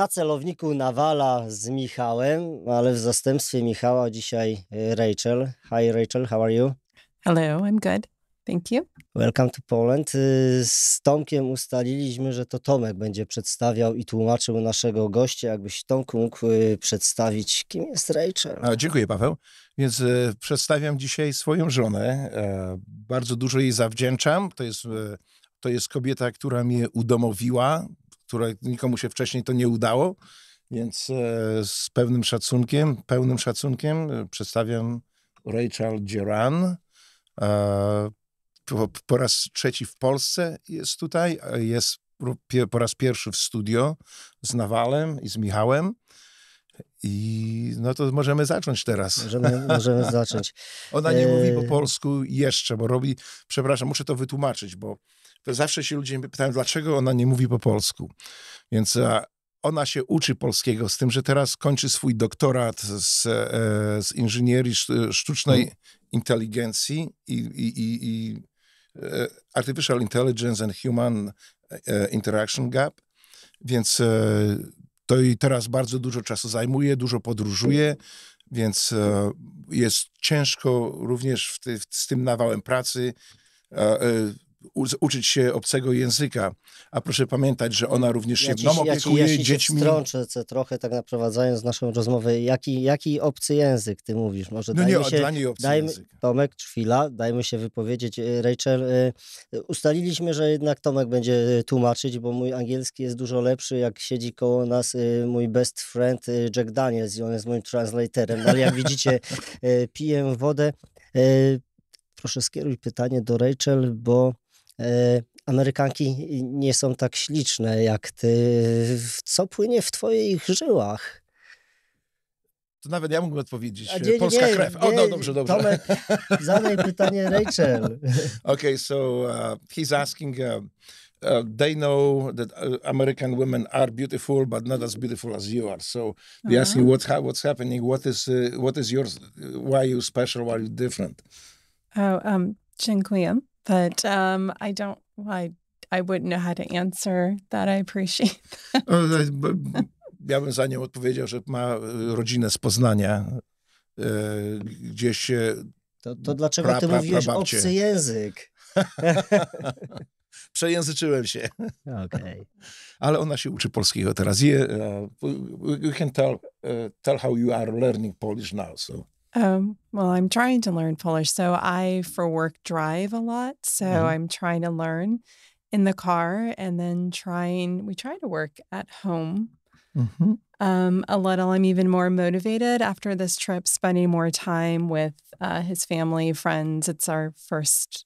na celowniku Nawala z Michałem, ale w zastępstwie Michała dzisiaj y, Rachel. Hi Rachel, how are you? Hello, I'm good. Thank you. Welcome to Poland. Y, z Tomkiem ustaliliśmy, że to Tomek będzie przedstawiał i tłumaczył naszego gościa. Jakbyś Tomku mógł y, przedstawić, kim jest Rachel? A, dziękuję, Paweł. Więc e, przedstawiam dzisiaj swoją żonę. E, bardzo dużo jej zawdzięczam. To jest, e, to jest kobieta, która mnie udomowiła które nikomu się wcześniej to nie udało. Więc e, z pewnym szacunkiem, pełnym szacunkiem e, przedstawiam Rachel Geran. E, po, po raz trzeci w Polsce jest tutaj, jest po raz pierwszy w studio z Nawalem i z Michałem. I no to możemy zacząć teraz. Możemy, możemy zacząć. Ona nie mówi po polsku jeszcze, bo robi, przepraszam, muszę to wytłumaczyć, bo to zawsze się ludzie pytają, dlaczego ona nie mówi po polsku. Więc ona się uczy polskiego, z tym, że teraz kończy swój doktorat z, e, z inżynierii sztucznej mhm. inteligencji i, i, i, i e, Artificial Intelligence and Human e, Interaction Gap. Więc to i teraz bardzo dużo czasu zajmuje, dużo podróżuje, więc jest ciężko również w ty, z tym nawałem pracy uczyć się obcego języka. A proszę pamiętać, że ona również się ja mną ja opiekuje, ja ci, ja ci dziećmi. Ja trochę, tak naprowadzając naszą rozmowę. Jaki, jaki obcy język ty mówisz? Może no dajmy nie, się, dla niej obcy dajmy, język. Tomek, chwila, dajmy się wypowiedzieć. E, Rachel, e, ustaliliśmy, że jednak Tomek będzie e, tłumaczyć, bo mój angielski jest dużo lepszy, jak siedzi koło nas mój best friend Jack Daniels i on jest moim translatorem. Ale jak widzicie, piję wodę. Proszę skieruj pytanie do Rachel, bo E, Amerykanki nie są tak śliczne jak ty. Co płynie w twoich żyłach? To nawet ja mógłbym odpowiedzieć. E, nie, Polska nie, krew. Nie, oh, no, dobrze, dobrze. Tomek, zadaj pytanie Rachel. okay, so uh, he's asking... Uh, Uh, they know that uh, American women are beautiful, but not as beautiful as you are. So they uh-huh. ask you uh-huh. what's ha- what's happening. What is uh, what is yours? Why are you special? Why are you different? Oh, um, dziękuję but um, I don't. Well, I I wouldn't know how to answer that. I appreciate no, that. ja bym za nią odpowiedział, że ma y, rodzinę z Poznania, e, gdzie się. To, to dlaczego pra, pra, ty mówiłeś prababcie. obcy język? Przejęzyczyłem się. Okay. Ale ona się uczy polskiego teraz. You, you can tell, uh, tell how you are learning Polish now. So. Um, well, I'm trying to learn Polish. So I, for work, drive a lot. So mm-hmm. I'm trying to learn in the car and then trying, we try to work at home mm-hmm. um, a little. I'm even more motivated after this trip, spending more time with uh, his family, friends. It's our first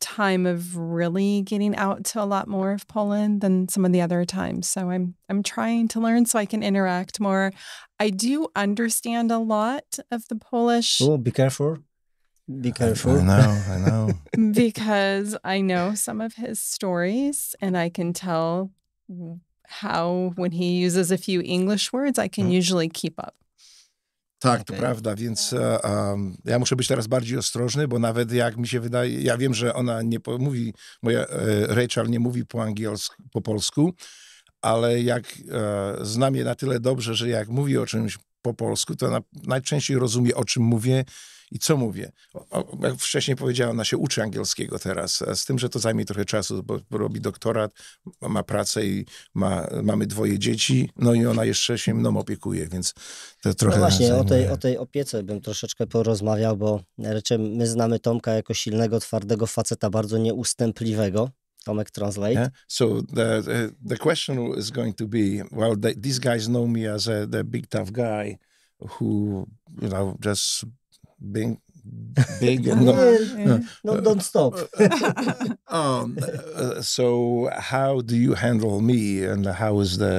time of really getting out to a lot more of Poland than some of the other times. So I'm I'm trying to learn so I can interact more. I do understand a lot of the Polish. Oh, be careful. Be careful. I, know, I know. because I know some of his stories and I can tell how when he uses a few English words, I can mm. usually keep up. Tak, okay. to prawda, więc tak. e, ja muszę być teraz bardziej ostrożny, bo nawet jak mi się wydaje, ja wiem, że ona nie mówi, moja e, Rachel nie mówi po angielsku, po polsku, ale jak e, znam je na tyle dobrze, że jak mówi o czymś po polsku, to na, najczęściej rozumie, o czym mówię i co mówię? O, jak wcześniej powiedziałem, ona się uczy angielskiego teraz, z tym, że to zajmie trochę czasu, bo robi doktorat, ma pracę i ma, mamy dwoje dzieci, no i ona jeszcze się mną opiekuje, więc to no trochę... No właśnie, o tej, o tej opiece bym troszeczkę porozmawiał, bo raczej my znamy Tomka jako silnego, twardego faceta, bardzo nieustępliwego. Tomek translate. Yeah. So the, the, the question is going to be, well, the, these guys know me as a the big tough guy who, you know, just being big and yeah, uh, no, don't uh, stop. Uh, um, so how do you handle me, and how is the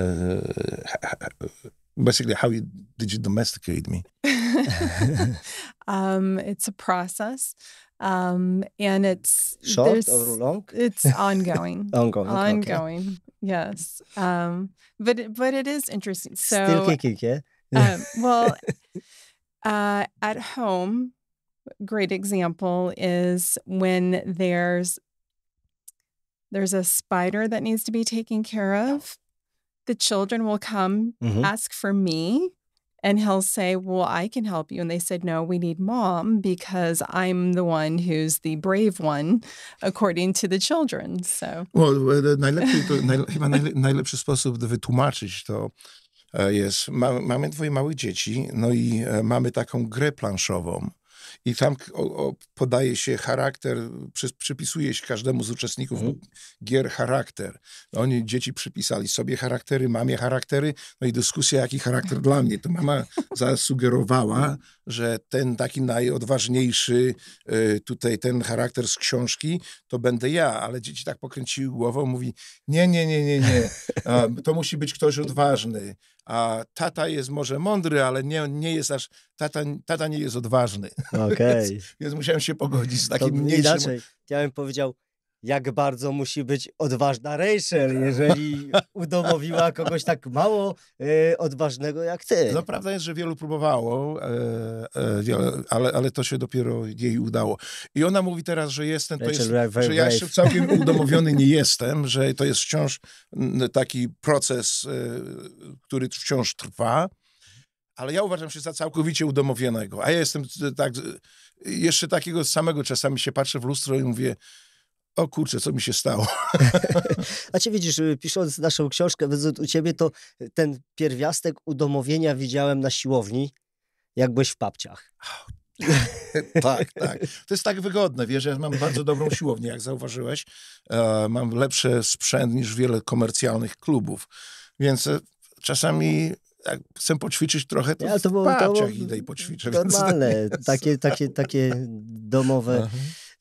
basically how you, did you domesticate me? um, it's a process um, and it's short or long. It's ongoing. ongoing. Ongoing. Okay. Yes. Um, but it, but it is interesting. So still kicking, yeah. um, well, uh, at home, great example is when there's there's a spider that needs to be taken care of. The children will come mm-hmm. ask for me, and he'll say, "Well, I can help you." And they said, "No, we need mom because I'm the one who's the brave one, according to the children." So, well, najlepiej, to, najlepszy sposób wytłumaczyć to E, jest, ma, mamy dwoje małych dzieci, no i e, mamy taką grę planszową. I tam o, o, podaje się charakter, przy, przypisuje się każdemu z uczestników mm. gier charakter. oni, dzieci przypisali sobie charaktery, mamie charaktery, no i dyskusja, jaki charakter dla mnie. To mama zasugerowała, że ten taki najodważniejszy, y, tutaj ten charakter z książki, to będę ja, ale dzieci tak pokręciły głową, mówi, nie, nie, nie, nie, nie, A, to musi być ktoś odważny a tata jest może mądry, ale nie, nie jest aż, tata, tata nie jest odważny. Okay. więc, więc musiałem się pogodzić z takim mniejszym. Inaczej, ja bym powiedział, jak bardzo musi być odważna Rachel, jeżeli udomowiła kogoś tak mało e, odważnego jak ty. No prawda jest, że wielu próbowało, e, e, ale, ale to się dopiero jej udało. I ona mówi teraz, że jestem, Rachel, jest, że ja jeszcze całkiem udomowiony nie jestem, że to jest wciąż taki proces, e, który wciąż trwa. Ale ja uważam się za całkowicie udomowionego. A ja jestem tak, jeszcze takiego samego czasami się patrzę w lustro i mówię, o kurczę, co mi się stało. A czy widzisz, y, pisząc naszą książkę u ciebie, to y, ten pierwiastek udomowienia widziałem na siłowni, jak byłeś w papciach. tak, tak. To jest tak wygodne, wiesz, ja mam bardzo dobrą siłownię, jak zauważyłeś. E, mam lepszy sprzęt niż wiele komercjalnych klubów, więc e, czasami jak chcę poćwiczyć trochę, to ja, to w było, papciach idę i poćwiczę. Normalne, więc... takie, takie, takie domowe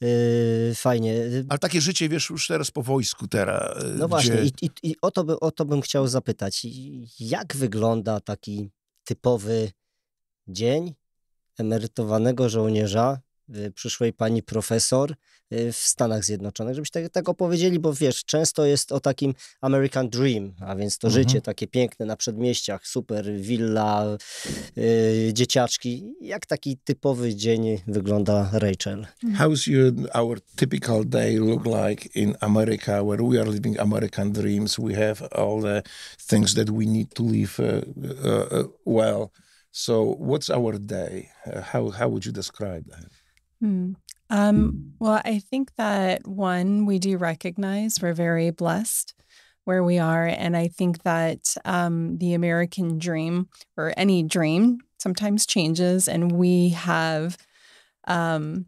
yy, fajnie. Ale takie życie, wiesz, już teraz po wojsku teraz. No yy, gdzie... właśnie i, i, i, o, to by, o to bym chciał zapytać. Jak wygląda taki typowy dzień emerytowanego żołnierza, y, przyszłej pani profesor, Y, w Stanach Zjednoczonych, żebyś tak, tak opowiedzieli, bo wiesz, często jest o takim American Dream, a więc to mhm. życie takie piękne na przedmieściach, super willa, yy, dzieciaczki. Jak taki typowy dzień wygląda Rachel? How's your, our typical day look like in America, where we are living American dreams, we have all the things that we need to live uh, uh, uh well. So what's our day? Uh, how, how would you describe that? Hmm. Um, well, I think that one, we do recognize we're very blessed where we are. And I think that um, the American dream or any dream sometimes changes. And we have, um,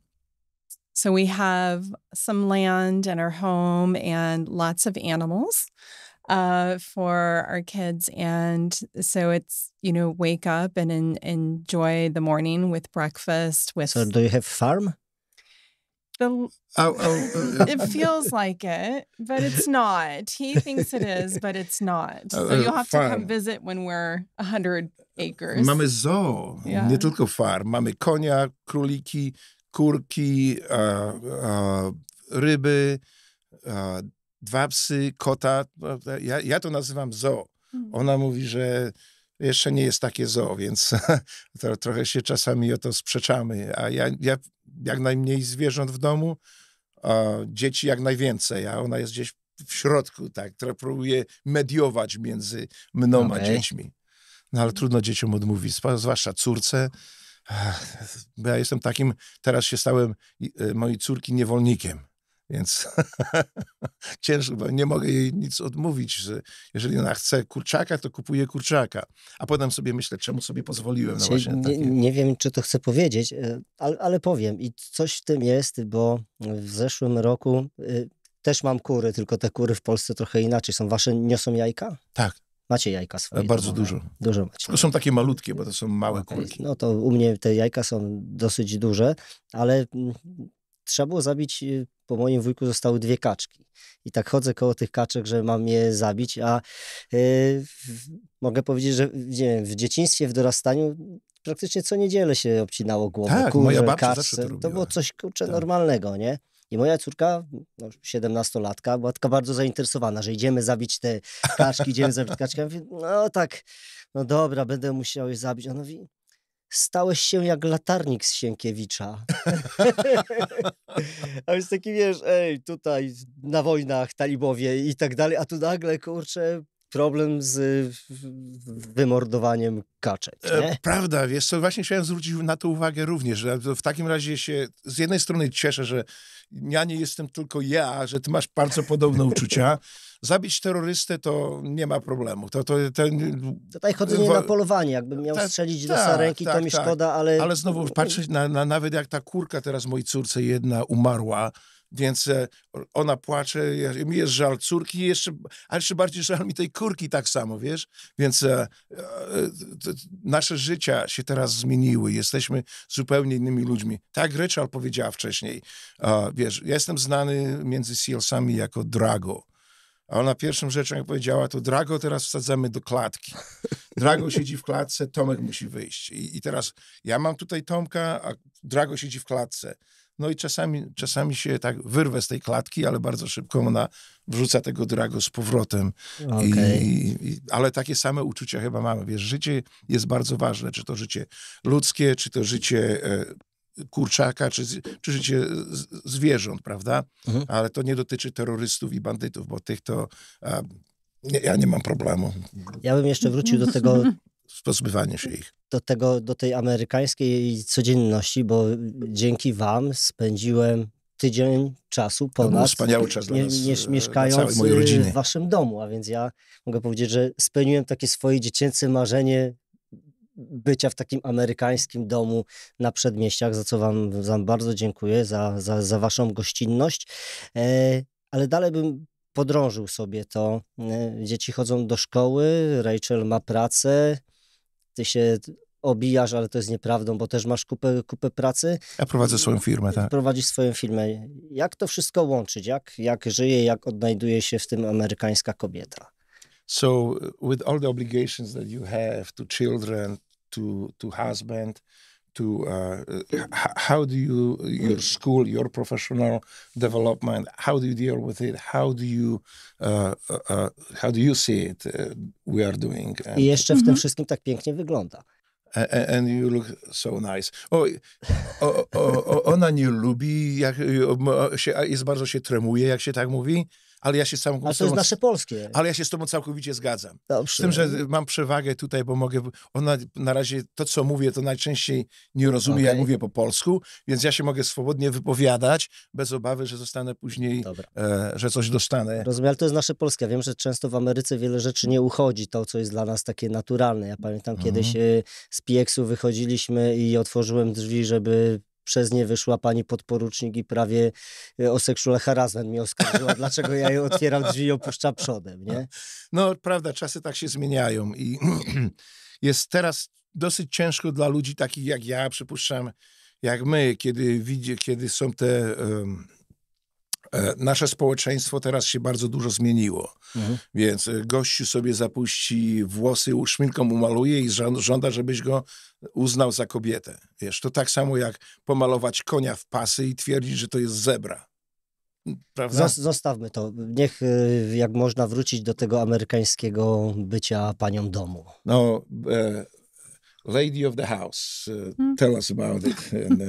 so we have some land and our home and lots of animals uh, for our kids. And so it's, you know, wake up and enjoy the morning with breakfast. With So do you have farm? the oh, oh, oh it feels like it, but it's not. He thinks it is, but it's not. Oh, so you'll oh, have farm. to come visit when we're 100 acres. Mamy zoo, yeah. nie tylko farm. Mamy konia, króliki, kurki, ryby, dwa psy, kota. No, ja, ja to nazywam zoo. Hmm. Ona mówi, że jeszcze nie jest takie zoo, więc to, trochę się czasami o to sprzeczamy. A ja, ja jak najmniej zwierząt w domu, a dzieci jak najwięcej, a ona jest gdzieś w środku, tak, która próbuje mediować między mną okay. a dziećmi. No ale trudno dzieciom odmówić, zwłaszcza córce. Ja jestem takim, teraz się stałem y, mojej córki niewolnikiem. Więc ciężko, bo nie mogę jej nic odmówić, że jeżeli ona chce kurczaka, to kupuje kurczaka. A potem sobie myślę, czemu sobie pozwoliłem na właśnie takie... nie, nie wiem, czy to chcę powiedzieć, e, ale, ale powiem. I coś w tym jest, bo w zeszłym roku y, też mam kury, tylko te kury w Polsce trochę inaczej są. Wasze niosą jajka? Tak. Macie jajka swoje? E, bardzo dużo. Dużo macie. Tylko są takie malutkie, bo to są małe okay. No kurki. No to u mnie te jajka są dosyć duże, ale mm, trzeba było zabić, y, po moim wujku zostały dwie kaczki. I tak chodzę koło tych kaczek, że mam je zabić, a y, mogę powiedzieć, że wiem, w dzieciństwie, w dorastaniu praktycznie co niedzielę się obcinało głowę. Tak, kurze, moja babcia karce, to, to, było coś kurczę tak. normalnego, nie? I moja córka, no, 17-latka, była taka bardzo zainteresowana, że idziemy zabić te kaczki, idziemy zabić kaczki. Ja mówię, no tak, no dobra, będę musiał je zabić. Ona mówi, stałeś się jak latarnik z Sienkiewicza. a więc taki wiesz, ej, tutaj na wojnach talibowie i tak dalej, a tu nagle, kurczę, problem z wymordowaniem kaczek. E, nie? Prawda, wiesz co, właśnie chciałem zwrócić na to uwagę również, że w takim razie się z jednej strony cieszę, że ja nie jestem tylko ja, że ty masz bardzo podobne uczucia. Zabić terrorystę to nie ma problemu. To, to, ten... Tutaj chodzenie e, na polowanie, jakbym miał ta, strzelić ta, do tak, sarenki, ta, to tak, mi tak. szkoda, ale... Ale znowu patrzeć na, na nawet jak ta kurka teraz mojej córce jedna umarła, więc e, ona płacze, mi jest żal córki, jeszcze, a jeszcze bardziej żal mi tej kurki tak samo, wiesz? Więc e, e, nasze życia się teraz zmieniły, jesteśmy zupełnie innymi ludźmi. Tak Rachel powiedziała wcześniej, wiesz, ja jestem znany między Sealsami jako Drago. A ona pierwszą rzeczą, jak powiedziała, to Drago teraz wsadzamy do klatki. Drago siedzi w klatce, Tomek musi wyjść. I, I, teraz ja mam tutaj Tomka, a Drago siedzi w klatce. No i czasami, czasami się tak wyrwę z tej klatki, ale bardzo szybko ona wrzuca tego drago z powrotem. Okay. I, I, ale takie same uczucia chyba mamy. Wiesz, życie jest bardzo ważne, czy to życie ludzkie, czy to życie e, kurczaka, czy, czy życie z, zwierząt, prawda? Mhm. Ale to nie dotyczy terrorystów i bandytów, bo tych to... A, nie, ja nie mam problemu. Ja bym jeszcze wrócił do tego pozbywanie się mm. ich. Do, tego, do tej amerykańskiej codzienności, bo dzięki Wam spędziłem tydzień czasu ponad wspaniały czas nas, e, mieszkając w waszym domu, a więc ja mogę powiedzieć, że spełniłem takie swoje dziecięce marzenie bycia w takim amerykańskim domu na przedmieściach, za co wam, wam bardzo dziękuję, za, za, za waszą gościnność, e, ale dalej bym podrążył sobie to. E, dzieci chodzą do szkoły, Rachel ma pracę, ty się obijasz, ale to jest nieprawdą, bo też masz kupę, kupę pracy. Ja prowadzę swoją firmę, tak. Prowadzisz swoją firmę. Jak to wszystko łączyć? Jak, jak żyje, jak odnajduje się w tym amerykańska kobieta? So, with all the obligations that you have to children, to, to husband, to uh, how do you your school your professional development how do you deal with it how do you uh, uh, uh how do you see it uh, we are doing and, I jeszcze w mm -hmm. tym mhm. wszystkim tak pięknie wygląda and, and you look so nice. O, o, o, ona nie lubi, jak się, jest bardzo się tremuje, jak się tak mówi ale ja się sam... Ale to jest nasze polskie. Ale ja się z tobą całkowicie zgadzam. Dobrze. Z tym, że mam przewagę tutaj, bo mogę... Ona na razie to, co mówię, to najczęściej nie rozumie, okay. jak mówię po polsku, więc ja się mogę swobodnie wypowiadać, bez obawy, że zostanę później, e, że coś dostanę. Rozumiem, ale to jest nasze polskie. Ja wiem, że często w Ameryce wiele rzeczy nie uchodzi, to, co jest dla nas takie naturalne. Ja pamiętam, mhm. kiedyś z PX-u wychodziliśmy i otworzyłem drzwi, żeby przez nie wyszła pani podporucznik i prawie y, o sexual harassment mi oskarżyła, dlaczego ja jej otwieram drzwi i opuszczam przodem, nie? No, prawda, czasy tak się zmieniają i jest teraz dosyć ciężko dla ludzi takich jak ja, przypuszczam, jak my, kiedy widzi, kiedy są te... Um, Nasze społeczeństwo teraz się bardzo dużo zmieniło, mhm. więc e, gościu sobie zapuści włosy, szminką umaluje i żąda, żąda, żebyś go uznał za kobietę. Wiesz, to tak samo jak pomalować konia w pasy i twierdzić, że to jest zebra. Prawda? Zostawmy to. Niech y, jak można wrócić do tego amerykańskiego bycia panią domu. No, uh, Lady of the House, uh, hmm. tell us about it. And, uh,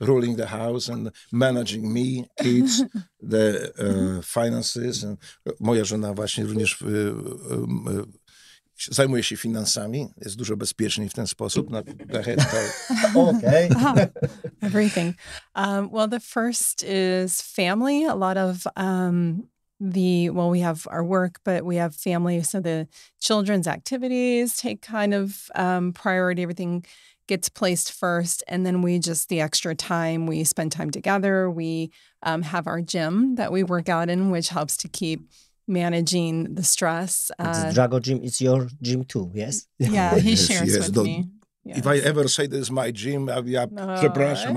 ruling the house and managing me, kids, the e, finances. And moja żona właśnie również y, zajmuje się finansami, jest dużo bezpieczniej w ten sposób. Na, okay. everything. Um, well, the first is family. A lot of um, the well we have our work but we have family so the children's activities take kind of um, priority everything gets placed first and then we just the extra time we spend time together we um, have our gym that we work out in which helps to keep managing the stress. Uh, Drago gym is your gym too, yes? Yeah, he yes, shares yes, with me. Yes. If I ever say this is my gym, I, will be a no, I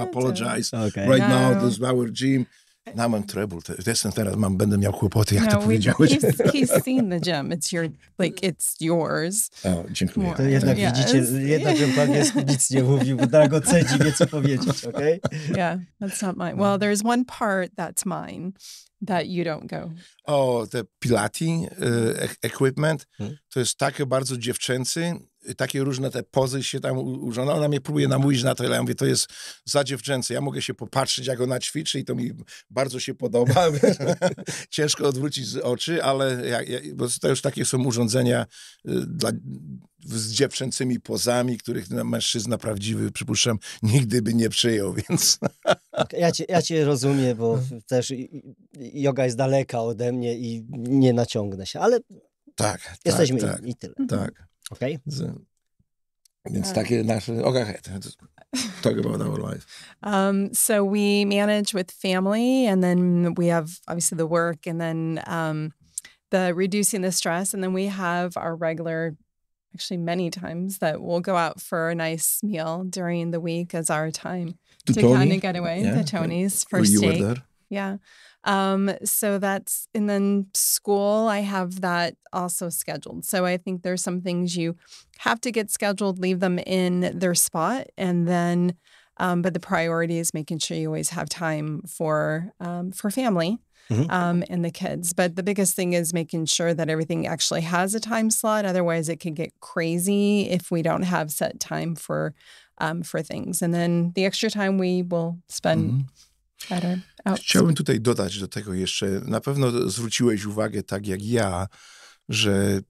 apologize. Okay. Right no. now, this is our gym. Now I'm trouble. Jestem teraz, mam, będę miał kłopoty, jak no, to powiedziałeś. He's, he's seen the gem. It's your, like, it's yours. O, dziękuję. To jednak yes. widzicie, jednak bym pan jest, nic nie mówił, bo Dago cedzi, wie co powiedzieć, okay? Yeah, that's not mine. Well, there's one part that's mine that you don't go. Oh, the Pilati e, e equipment, hmm. to jest takie bardzo dziewczęcy, takie różne te pozy się tam urządza. Ona mnie próbuje namówić na to, ale ja mówię, to jest za dziewczęce. Ja mogę się popatrzeć, jak ona ćwiczy i to mi bardzo się podoba. Ciężko odwrócić oczy, ale ja, ja, bo to już takie są urządzenia y, dla, z dziewczęcymi pozami, których mężczyzna prawdziwy, przypuszczam, nigdy by nie przyjął, więc... ja, cię, ja cię rozumiem, bo mhm. też yoga jest daleka ode mnie i nie naciągnę się, ale tak, tak jesteśmy tak, i, tak, i tyle. Tak. Okej. Okay. Więc um, takie nasze. Okay, talk about our life. Um, so we manage with family, and then we have obviously the work, and then um, the reducing the stress, and then we have our regular. Actually, many times that we'll go out for a nice meal during the week as our time to, to kind of get away yeah. to Tony's first date. you there. Yeah. Um, so that's, and then school, I have that also scheduled. So I think there's some things you have to get scheduled, leave them in their spot, and then, um, but the priority is making sure you always have time for um, for family. Mm-hmm. Um, and the kids. But the biggest thing is making sure that everything actually has a time slot. Otherwise, it can get crazy if we don't have set time for um, for things. And then the extra time we will spend. Mm-hmm Oh. Chciałbym tutaj dodać do tego jeszcze, na pewno zwróciłeś uwagę, tak jak ja, że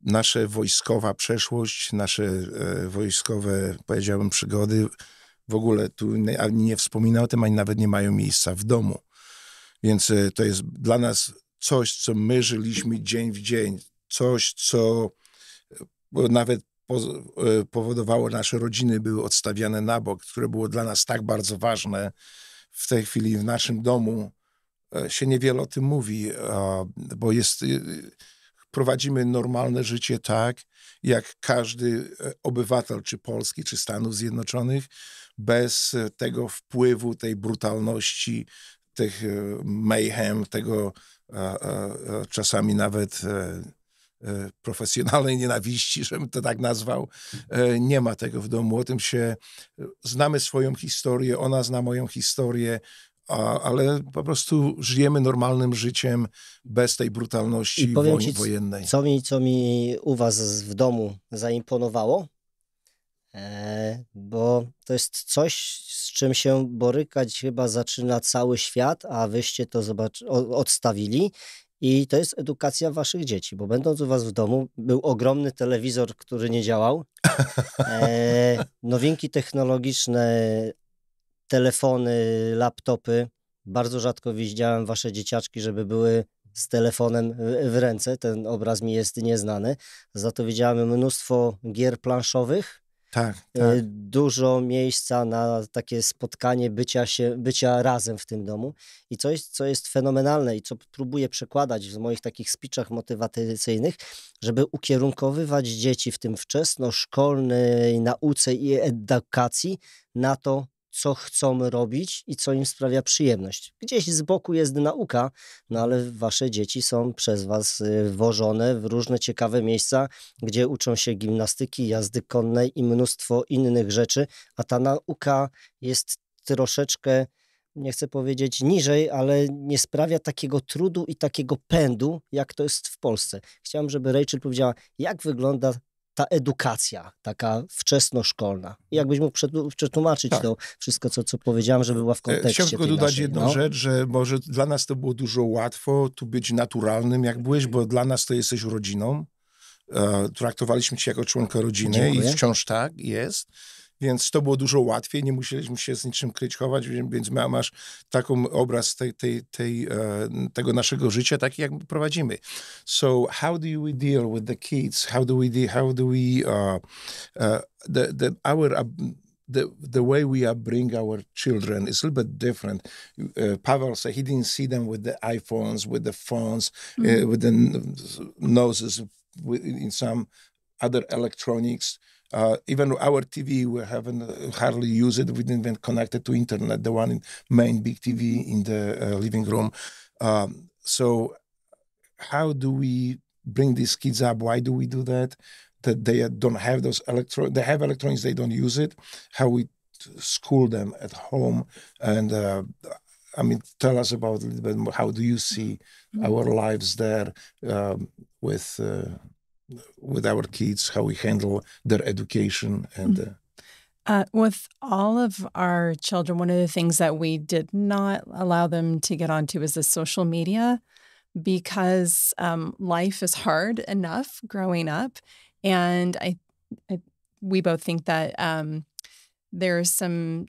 nasza wojskowa przeszłość, nasze e, wojskowe, powiedziałbym, przygody w ogóle tu nie, ani nie wspomina o tym, ani nawet nie mają miejsca w domu. Więc e, to jest dla nas coś, co my żyliśmy dzień w dzień, coś, co e, nawet powodowało, że powodowało, nasze rodziny były odstawiane na bok, które było dla nas tak bardzo ważne, w tej chwili w naszym domu e, się niewiele o tym mówi, bo jest, e, prowadzimy normalne życie tak, jak każdy e, obywatel, czy Polski, czy Stanów Zjednoczonych, bez tego wpływu, tej brutalności, tych mayhem, tego czasami nawet E, profesjonalnej nienawiści, żebym to tak nazwał. E, nie ma tego w domu. O tym się e, znamy swoją historię, ona zna moją historię, a, ale po prostu żyjemy normalnym życiem bez tej brutalności I wojny ci, wojennej. Co mi, co mi u was w domu zaimponowało? bo to jest coś, z czym się borykać chyba zaczyna cały świat, a wyście to zobacz, odstawili i to jest edukacja waszych dzieci, bo będąc u was w domu, był ogromny telewizor, który nie działał. E, nowinki technologiczne, telefony, laptopy. Bardzo rzadko widziałem wasze dzieciaczki, żeby były z telefonem w ręce. Ten obraz mi jest nieznany. Za to widziałem mnóstwo gier planszowych, tak, e, tak. Dużo miejsca na takie spotkanie bycia, się, bycia razem w tym domu. I coś, co jest fenomenalne i co próbuję przekładać w moich takich speechach motywacyjnych, żeby ukierunkowywać dzieci w tym wczesnoszkolnej nauce i edukacji na to, co chcą robić i co im sprawia przyjemność. Gdzieś z boku jest nauka, no ale wasze dzieci są przez was y, wożone w różne ciekawe miejsca, gdzie uczą się gimnastyki, jazdy konnej i mnóstwo innych rzeczy, a ta nauka jest troszeczkę nie chcę powiedzieć niżej, ale nie sprawia takiego trudu i takiego pędu, jak to jest w Polsce. Chciałem, żeby Rachel powiedziała, jak wygląda ta edukacja taka wczesnoszkolna. Mhm. Jakbyś mógł przetłumaczyć tak. to wszystko, co, co powiedziałem, żeby była w e, kontekście. Chciałbym tylko dodać naszej, jedną no. rzecz, że może dla nas to było dużo łatwo tu być naturalnym, jak byłeś, bo dla nas to jesteś rodziną. E, traktowaliśmy cię jako członka rodziny Dziękuję. i wciąż tak jest więc to było dużo łatwiej, nie musieliśmy się z niczym kryć, chować, więc masz taką obraz tej, tej, tej, e, tego naszego życia, taki jak prowadzimy. So how do we deal with the kids? How do we, de- how do we, uh, uh, the, the, our, uh, the, the way we bring our children is a little bit different. Uh, Pavel said he didn't see them with the iPhones, with the phones, mm-hmm. uh, mm. with the n- noses, with, in some other electronics. Uh, even our TV, we haven't uh, hardly used it. We didn't even connect it to internet. The one in main big TV in the uh, living room. Um, so, how do we bring these kids up? Why do we do that? That they don't have those electro. They have electronics. They don't use it. How we school them at home and. Uh, I mean, tell us about a little bit more. How do you see mm-hmm. our lives there um, with? Uh, with our kids, how we handle their education and. Mm-hmm. Uh, with all of our children, one of the things that we did not allow them to get onto is the social media because um, life is hard enough growing up. And I, I we both think that um, there's some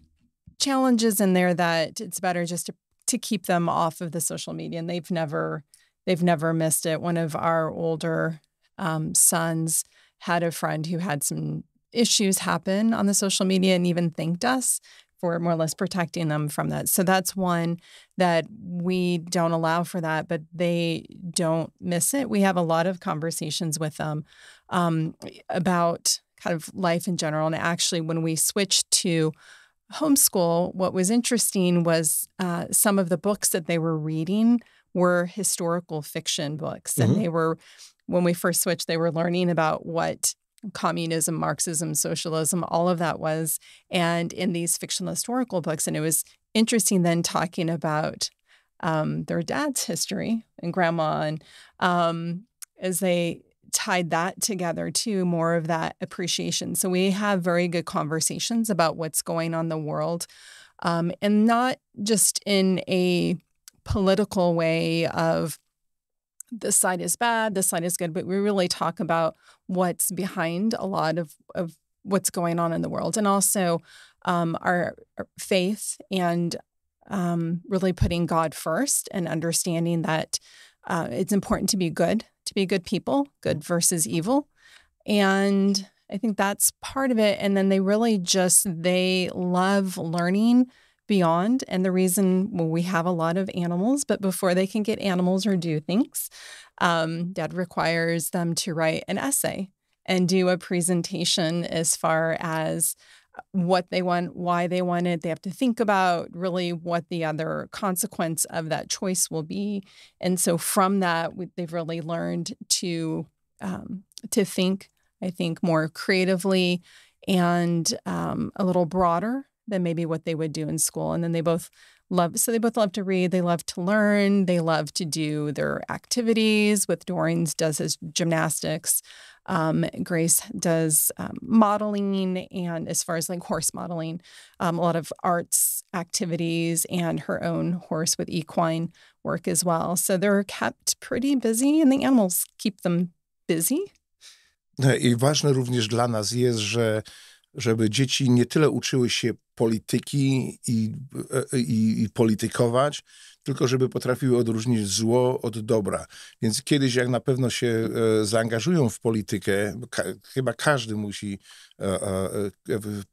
challenges in there that it's better just to, to keep them off of the social media. And they've never they've never missed it. One of our older um, sons had a friend who had some issues happen on the social media and even thanked us for more or less protecting them from that. So that's one that we don't allow for that, but they don't miss it. We have a lot of conversations with them um, about kind of life in general. And actually, when we switched to homeschool, what was interesting was uh, some of the books that they were reading were historical fiction books. Mm-hmm. And they were, when we first switched, they were learning about what communism, Marxism, socialism, all of that was, and in these fictional historical books. And it was interesting then talking about um, their dad's history and grandma, and um, as they tied that together too, more of that appreciation. So we have very good conversations about what's going on in the world, um, and not just in a political way of this side is bad, this side is good, but we really talk about what's behind a lot of, of what's going on in the world and also um, our, our faith and um, really putting God first and understanding that uh, it's important to be good, to be good people, good versus evil. And I think that's part of it. And then they really just, they love learning beyond. And the reason, well, we have a lot of animals, but before they can get animals or do things, um, dad requires them to write an essay and do a presentation as far as uh, what they want, why they want it. They have to think about really what the other consequence of that choice will be. And so from that, they've really learned to um, to think, I think, more creatively and um, a little broader than maybe what they would do in school. And then they both love, so they both love to read, they love to learn, they love to do their activities. With Doreen's does his gymnastics. Um, Grace does um, modeling and as far as like horse modeling, um, a lot of arts activities and her own horse with equine work as well. So they're kept pretty busy and the animals keep them busy. I ważne również dla nas jest, że żeby dzieci nie tyle uczyły się polityki i, e, i, i, politykować, tylko żeby potrafiły odróżnić zło od dobra. Więc kiedyś, jak na pewno się e, zaangażują w politykę, ka chyba każdy musi e, e,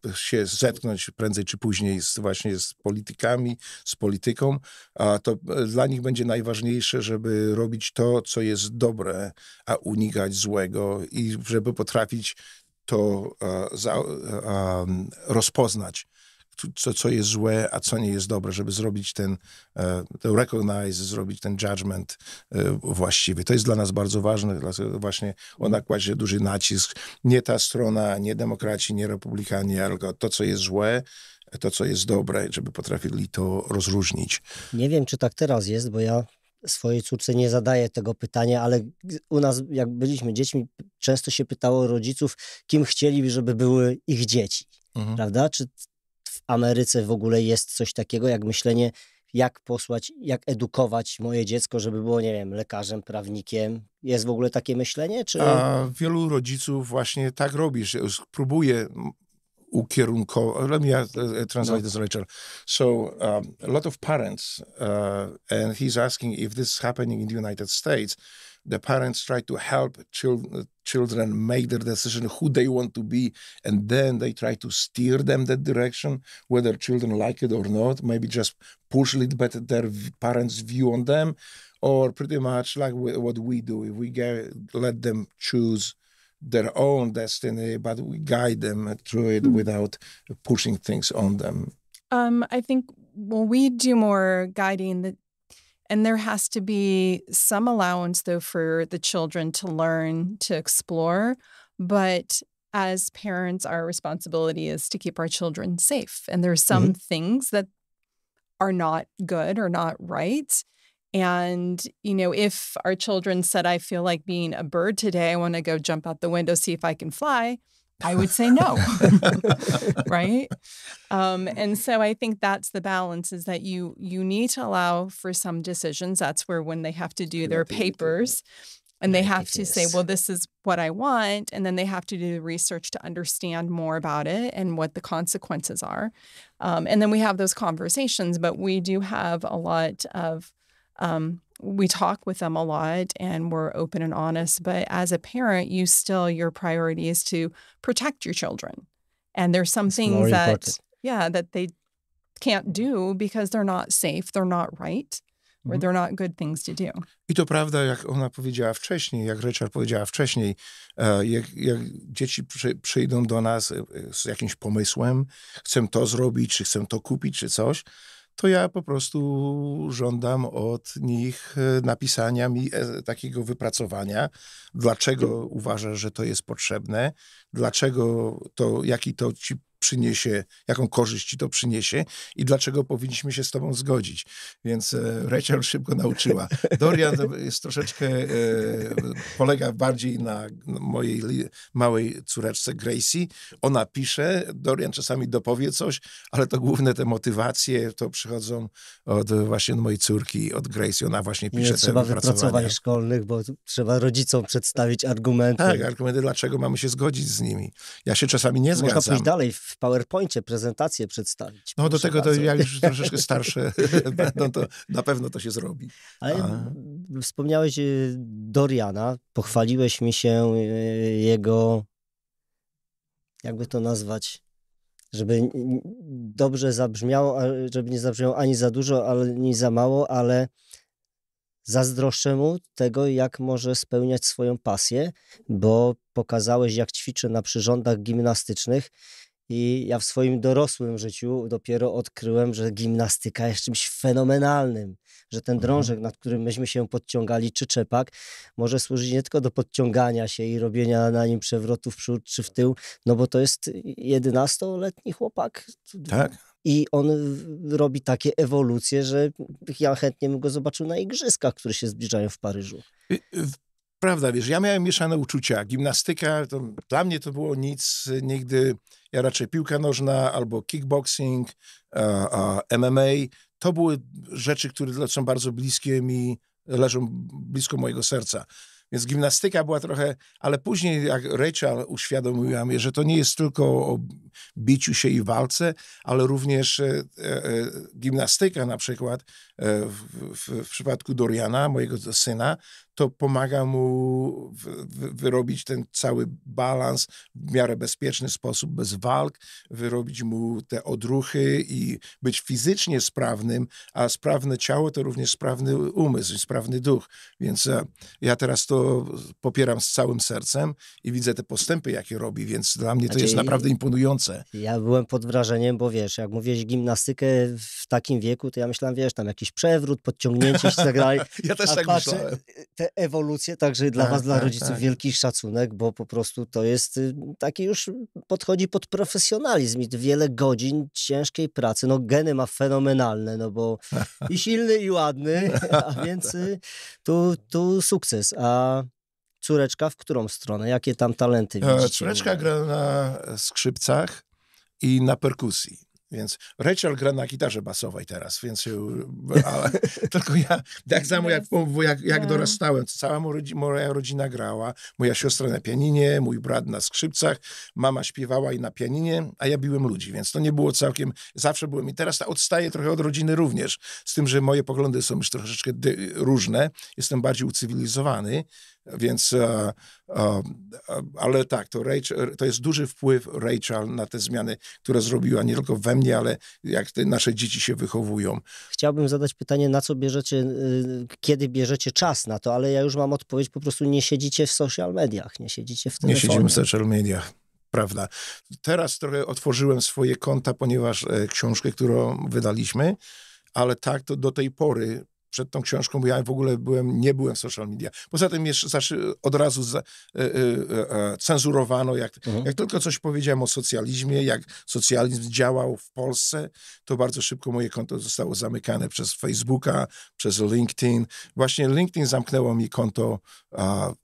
e się zetknąć prędzej czy później z, właśnie z politykami, z polityką, a to e, dla nich będzie najważniejsze, żeby robić to, co jest dobre, a unikać złego i żeby potrafić to e, za, e, rozpoznać, co, co jest złe, a co nie jest dobre, żeby zrobić ten, e, ten recognize, zrobić ten judgment właściwy. To jest dla nas bardzo ważne, dlatego właśnie ona kładzie duży nacisk. Nie ta strona, nie demokraci, nie republikanie, tylko to, co jest złe, to, co jest dobre, żeby potrafili to rozróżnić. Nie wiem, czy tak teraz jest, bo ja swojej córce nie zadaję tego pytania, ale u nas, jak byliśmy dziećmi, często się pytało rodziców, kim chcieliby, żeby były ich dzieci. Mhm. Prawda? Czy w Ameryce w ogóle jest coś takiego jak myślenie, jak posłać, jak edukować moje dziecko, żeby było, nie wiem, lekarzem, prawnikiem. Jest w ogóle takie myślenie? Czy... A wielu rodziców właśnie tak robi, że próbuje, ukierunkowane. Let me uh, translate no. this later. So um, a lot of parents, uh, and he's asking if this is happening in the United States. The parents try to help children children make their decision who they want to be, and then they try to steer them that direction, whether children like it or not. Maybe just push a little bit their parents' view on them, or pretty much like what we do if we get, let them choose their own destiny, but we guide them through it mm. without pushing things on them. Um, I think well, we do more guiding the, and there has to be some allowance though for the children to learn to explore, but as parents, our responsibility is to keep our children safe, and there are some mm-hmm. things that are not good or not right and, you know, if our children said, I feel like being a bird today, I want to go jump out the window, see if I can fly, I would say no. right. Um, and so I think that's the balance is that you you need to allow for some decisions. That's where when they have to do their papers and they have to say, well, this is what I want. And then they have to do the research to understand more about it and what the consequences are. Um, and then we have those conversations, but we do have a lot of um, we talk with them a lot and we're open and honest. But as a parent, you still, your priority is to protect your children. And there's some it's things that, important. yeah, that they can't do because they're not safe, they're not right. Or mm-hmm. they're not good things to do. I to prawda, jak ona powiedziała wcześniej, jak Richard powiedziała wcześniej, jak, jak dzieci przy, przyjdą do nas z jakimś pomysłem, chcę to zrobić, czy chcę to kupić, czy coś, to ja po prostu żądam od nich e, napisania mi e, takiego wypracowania, dlaczego uważa, że to jest potrzebne, dlaczego to, jaki to ci przyniesie, jaką korzyść ci to przyniesie i dlaczego powinniśmy się z tobą zgodzić. Więc e, Rachel szybko nauczyła. Dorian jest troszeczkę, e, polega bardziej na no, mojej małej córeczce Gracie. Ona pisze, Dorian czasami dopowie coś, ale to główne te motywacje to przychodzą od właśnie mojej córki, od Gracie. Ona właśnie pisze Nie te trzeba wypracowań szkolnych, bo trzeba rodzicom przedstawić argumenty. Tak, argumenty, dlaczego mamy się zgodzić z nimi. Ja się czasami nie zgadzam. Można pójść dalej w w PowerPoincie prezentację przedstawić. No do tego to ja już troszeczkę starszy będą, to na pewno to się zrobi. Ale wspomniałeś y, Doriana, pochwaliłeś mi się y, jego, jakby to nazwać, żeby dobrze zabrzmiało, żeby nie zabrzmiało ani za dużo, ani za mało, ale zazdroszczę mu tego, jak może spełniać swoją pasję, bo pokazałeś, jak ćwiczy na przyrządach gimnastycznych i ja w swoim dorosłym życiu dopiero odkryłem, że gimnastyka jest czymś fenomenalnym, że ten mhm. drążek, nad którym myśmy się podciągali, czy czepak, może służyć nie tylko do podciągania się i robienia na nim przewrotów w przód czy w tył, no bo to jest 11-letni chłopak. Tak. I on robi takie ewolucje, że ja chętnie bym go zobaczył na igrzyskach, które się zbliżają w Paryżu prawda, wiesz, ja miałem mieszane uczucia. Gimnastyka, to, dla mnie to było nic nigdy. Ja raczej piłka nożna albo kickboxing, a, a MMA. To były rzeczy, które są bardzo bliskie mi, leżą blisko mojego serca. Więc gimnastyka była trochę, ale później jak Rachel uświadomiła mi, że to nie jest tylko o biciu się i walce, ale również e, e, gimnastyka na przykład e, w, w, w, przypadku Doriana, mojego syna, to pomaga mu wyrobić ten cały balans w miarę bezpieczny sposób, bez walk, wyrobić mu te odruchy i być fizycznie sprawnym, a sprawne ciało to również sprawny umysł sprawny duch. Więc e, ja teraz to popieram z całym sercem i widzę te postępy, jakie robi, więc dla mnie to znaczy, jest naprawdę imponujące. Ja byłem pod wrażeniem, bo wiesz, jak mówisz gimnastykę w takim wieku, to ja myślałem, wiesz, tam jakiś przewrót, podciągnięcie i tak dalej. ja też a tak patrzę, myślałem. Te tę ewolucję, także dla tak, was, tak, dla rodziców tak. wielki szacunek, bo po prostu to jest y, taki już podchodzi pod profesjonalizm i wiele godzin ciężkiej pracy. No geny ma fenomenalne, no bo i silny i ładny, a więc y, tu, tu sukces. A córeczka w którą stronę? Jakie tam talenty e, widzicie? Córeczka gra na skrzypcach i na perkusji. Więc Rachel gra na gitarze basowej teraz, więc e, tylko ja, tak samo jak, jak, jak no. dorastałem, cała moja rodzina grała, moja siostra na pianinie, mój brat na skrzypcach, mama śpiewała i na pianinie, a ja biłem ludzi, więc to nie było całkiem, zawsze byłem i teraz odstaję trochę od rodziny również, z tym, że moje poglądy są już troszeczkę różne, jestem bardziej ucywilizowany, więc, e, e, e, ale tak, to, Rachel, to jest duży wpływ Rachel na te zmiany, które zrobiła nie tylko we mnie, ale jak te nasze dzieci się wychowują. Chciałbym zadać pytanie, na co bierzecie, y, kiedy bierzecie czas na to, ale ja już mam odpowiedź, po prostu nie siedzicie w social mediach, nie siedzicie w telefonie. Nie siedzimy w social mediach prawda. Teraz trochę otworzyłem swoje konta, ponieważ e, książkę, którą wydaliśmy, ale tak to do tej pory przed tą książką, bo ja w ogóle byłem, nie byłem w social media. Poza tym jeszcze od razu y, y, y, cenzurowano, jak, mhm. jak tylko coś powiedziałem o socjalizmie, jak socjalizm działał w Polsce, to bardzo szybko moje konto zostało zamykane przez Facebooka, przez LinkedIn. Właśnie LinkedIn zamknęło mi konto a, e,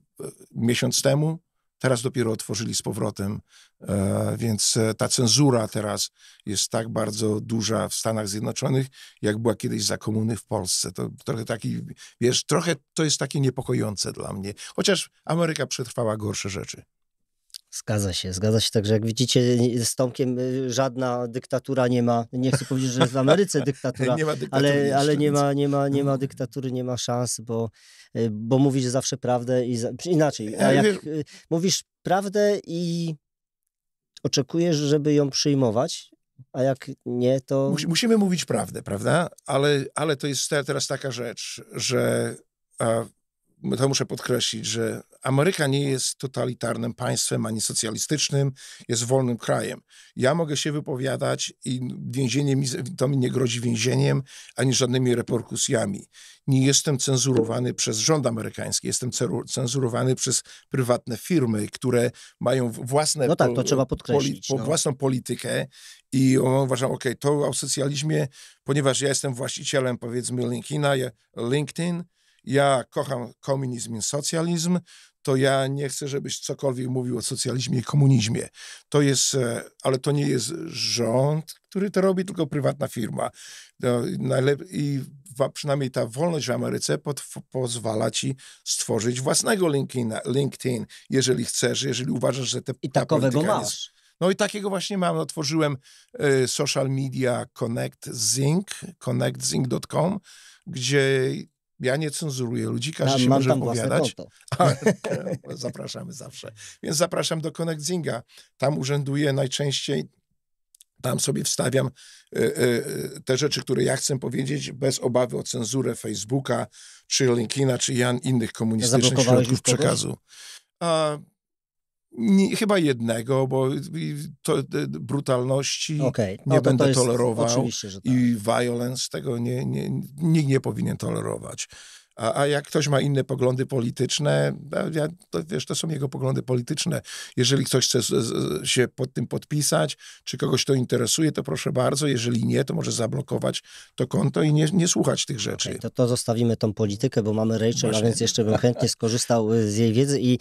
miesiąc temu. Teraz dopiero otworzyli z powrotem, e, więc e, ta cenzura teraz jest tak bardzo duża w Stanach Zjednoczonych, jak była kiedyś za komuny w Polsce. To trochę taki, wiesz, trochę to jest takie niepokojące dla mnie. Chociaż Ameryka przetrwała gorsze rzeczy. Zgadza się, zgadza się. Także jak widzicie, z Tomkiem y, żadna dyktatura nie ma. Nie chcę powiedzieć, że w Ameryce dyktatura, nie ma ale, ale nie, ma, nie, ma, nie ma dyktatury, nie ma szans, bo, y, bo mówisz zawsze prawdę i inaczej. A jak y, mówisz prawdę i oczekujesz, żeby ją przyjmować, a jak nie, to. Musimy mówić prawdę, prawda? Ale, ale to jest teraz taka rzecz, że to muszę podkreślić, że Ameryka nie jest totalitarnym państwem ani socjalistycznym, jest wolnym krajem. Ja mogę się wypowiadać i więzienie mi, to mi nie grozi więzieniem ani żadnymi reperkusjami. Nie jestem cenzurowany przez rząd amerykański, jestem cenzurowany przez prywatne firmy, które mają własne. No tak, to po, trzeba podkreślić. Poli, no. Własną politykę i uważam, ok, to o socjalizmie, ponieważ ja jestem właścicielem powiedzmy LinkedIna, LinkedIn ja kocham komunizm i socjalizm, to ja nie chcę, żebyś cokolwiek mówił o socjalizmie i komunizmie. To jest, e, ale to nie jest rząd, który to robi, tylko prywatna firma. I przynajmniej ta wolność w Ameryce pozwala ci stworzyć własnego LinkedIna, LinkedIn, jeżeli chcesz, jeżeli uważasz, że te I takowego masz. No i takiego właśnie mam. Otworzyłem no, y, e, social media Connect Zinc, connectzinc.com, gdzie ja nie cenzuruję ludzi, każdy ja, się może opowiadać. E, zapraszamy zawsze. Więc zapraszam do Connectinga. Tam urzęduję najczęściej tam sobie wstawiam e, e, te rzeczy, które ja chcę powiedzieć, bez obawy o cenzurę Facebooka, czy Linkina, czy Jan innych komunistycznych środków przekazu. Nie, chyba jednego, bo to, e, brutalności okay. no, nie to będę to jest, tolerował. Tak. I violence tego nie, nie, nikt nie powinien tolerować. A, a jak ktoś ma inne poglądy polityczne, ja, to, wiesz, to są jego poglądy polityczne. Jeżeli ktoś chce z, z, się pod tym podpisać, czy kogoś to interesuje, to proszę bardzo. Jeżeli nie, to może zablokować to konto i nie, nie słuchać tych rzeczy. Okay, to, to zostawimy tą politykę, bo mamy Rachel, Właśnie. a więc jeszcze bym chętnie skorzystał y, z jej wiedzy i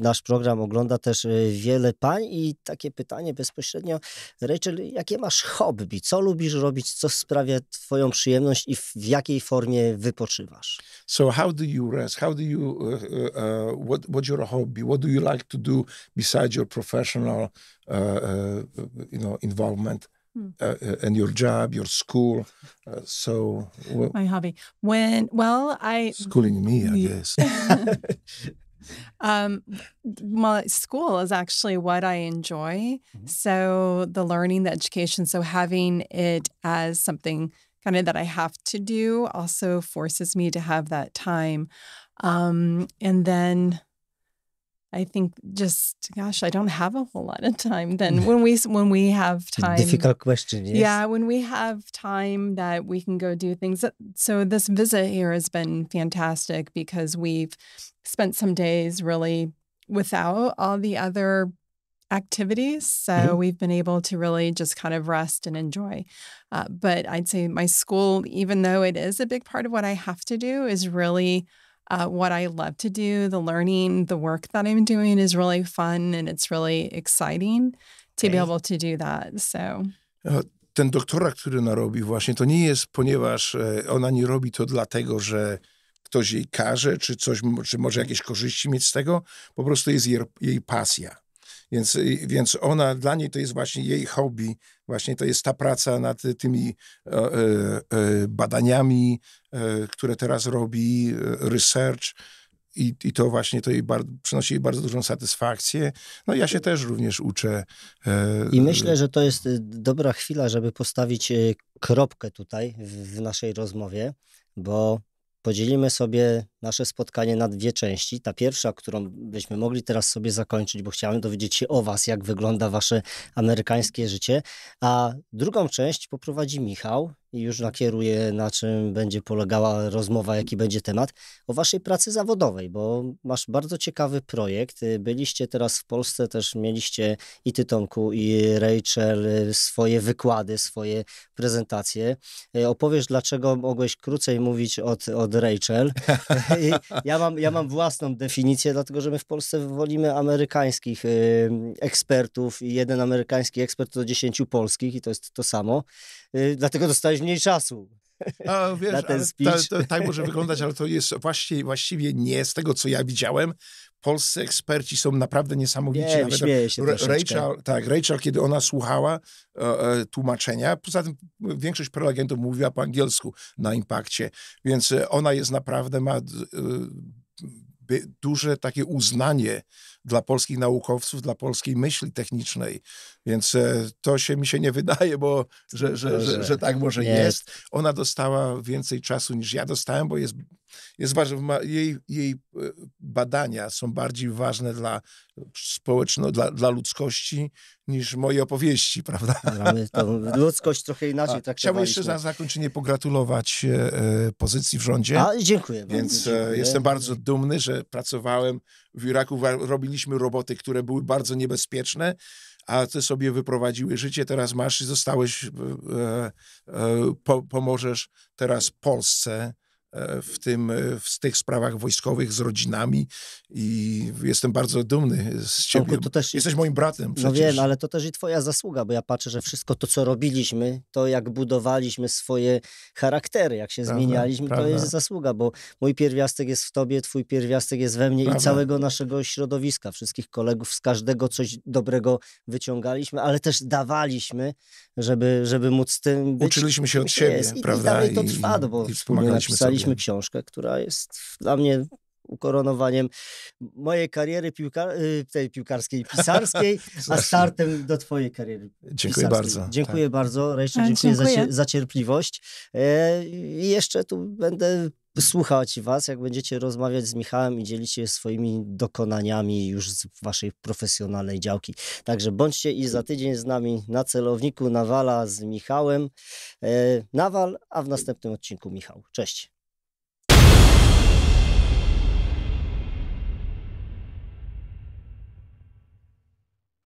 nasz program ogląda też y, wiele pań i takie pytanie bezpośrednio. Rachel, jakie masz hobby? Co lubisz robić? Co sprawia twoją przyjemność i w jakiej formie wypoczywasz? course. So how do you rest? How do you? Uh, uh, uh, what what's your hobby? What do you like to do besides your professional, uh, uh you know, involvement? Mm. and your job, your school, so well, my hobby. When well, I schooling me, I guess. um, my school is actually what I enjoy. Mm-hmm. So the learning, the education, so having it as something kind of that I have to do also forces me to have that time. Um, and then I think just gosh, I don't have a whole lot of time then when we when we have time. Difficult question, yes. Yeah, when we have time that we can go do things. So this visit here has been fantastic because we've spent some days really without all the other activities. So mm-hmm. we've been able to really just kind of rest and enjoy. Uh, but I'd say my school, even though it is a big part of what I have to do, is really uh, what I love to do. The learning, the work that I'm doing is really fun and it's really exciting to okay. be able to do that. So. Uh- ten doktorat, który ona robi właśnie, to nie jest, ponieważ ona nie robi to dlatego, że ktoś jej każe, czy coś, czy może jakieś korzyści mieć z tego, po prostu jest jej, jej pasja. Więc, y, więc ona, dla niej to jest właśnie jej hobby, właśnie to jest ta praca nad tymi e, e, e, badaniami, które teraz robi, research. I, I to właśnie to jej bardzo, przynosi jej bardzo dużą satysfakcję. No ja się też również uczę. I myślę, że to jest y, dobra chwila, żeby postawić y, kropkę tutaj w, w naszej rozmowie, bo podzielimy sobie nasze spotkanie na dwie części. Ta pierwsza, którą byśmy mogli teraz sobie zakończyć, bo chciałem dowiedzieć się o Was, jak wygląda Wasze amerykańskie życie. A drugą część poprowadzi Michał i już nakieruje, na czym będzie polegała rozmowa, jaki będzie temat, o Waszej pracy zawodowej, bo masz bardzo ciekawy projekt. Byliście teraz w Polsce, też mieliście i Ty, Tomku, i Rachel swoje wykłady, swoje prezentacje. E, opowiesz, dlaczego mogłeś krócej mówić od, od Rachel. ja, mam, ja mam własną definicję, dlatego że my w Polsce wolimy amerykańskich ekspertów i jeden amerykański ekspert do dziesięciu polskich i to jest to samo. Y, dlatego dostałeś mniej czasu. A, wiesz, na ten speech. Ta, ta, tak może wyglądać, ale to jest właściwie nie z tego, co ja widziałem polscy eksperci są naprawdę niesamowici. Nie, Nawet się Rachel, tak, Rachel, kiedy ona słuchała e, e tłumaczenia, poza tym większość prelegentów mówiła po angielsku na impakcie, więc e, ona jest naprawdę, ma e, duże takie uznanie dla polskich naukowców, dla polskiej myśli technicznej. Więc e, to się mi się nie wydaje, bo że, że, że, że tak może jest. jest. Ona dostała więcej czasu niż ja dostałem, bo jest, jest ważne, jej, jej e, badania są bardziej ważne dla społeczno, dla, dla ludzkości niż moje opowieści, prawda? No, ludzkość trochę inaczej tak Chciałbym jeszcze na zakończenie pogratulować e, pozycji w rządzie. A, dziękuję. Więc dziękuję. jestem bardzo dumny, że pracowałem w Iraku robiliśmy roboty, które były bardzo niebezpieczne, a ty sobie wyprowadziły życie, teraz masz i zostałeś, e, e, po, pomożesz teraz Polsce E, w, tym, e, w tych sprawach wojskowych z rodzinami i jestem bardzo dumny z no ciebie. to też... Jesteś moim bratem no przecież. No wiem, ale to też i twoja zasługa, bo ja patrzę, że wszystko to, co robiliśmy, to jak budowaliśmy swoje charaktery, jak się prawda, zmienialiśmy, prawda. to jest zasługa, bo mój pierwiastek jest w tobie, twój pierwiastek jest we mnie prawda. i całego naszego środowiska, wszystkich kolegów, z każdego coś dobrego wyciągaliśmy, ale też dawaliśmy, żeby, żeby móc tym być. Uczyliśmy się od siebie, jest. I, prawda? I dalej to trwa, i, no bo i wspólnie napisaliśmy napisaliśmy książkę, która jest dla mnie ukoronowaniem mojej kariery piłka, y, tej piłkarskiej, pisarskiej, a startem do twojej kariery. Dziękuję pisarskiej. bardzo. Dziękuję tak. bardzo, Rejszu, dziękuję, dziękuję. Za, za, cierpliwość. E, I jeszcze tu będę słuchać was, jak będziecie rozmawiać z Michałem i dzielicie się swoimi dokonaniami już z waszej profesjonalnej działki. Także bądźcie i za tydzień z nami na celowniku Nawala z Michałem. E, Nawal, a w następnym odcinku Michał. Cześć.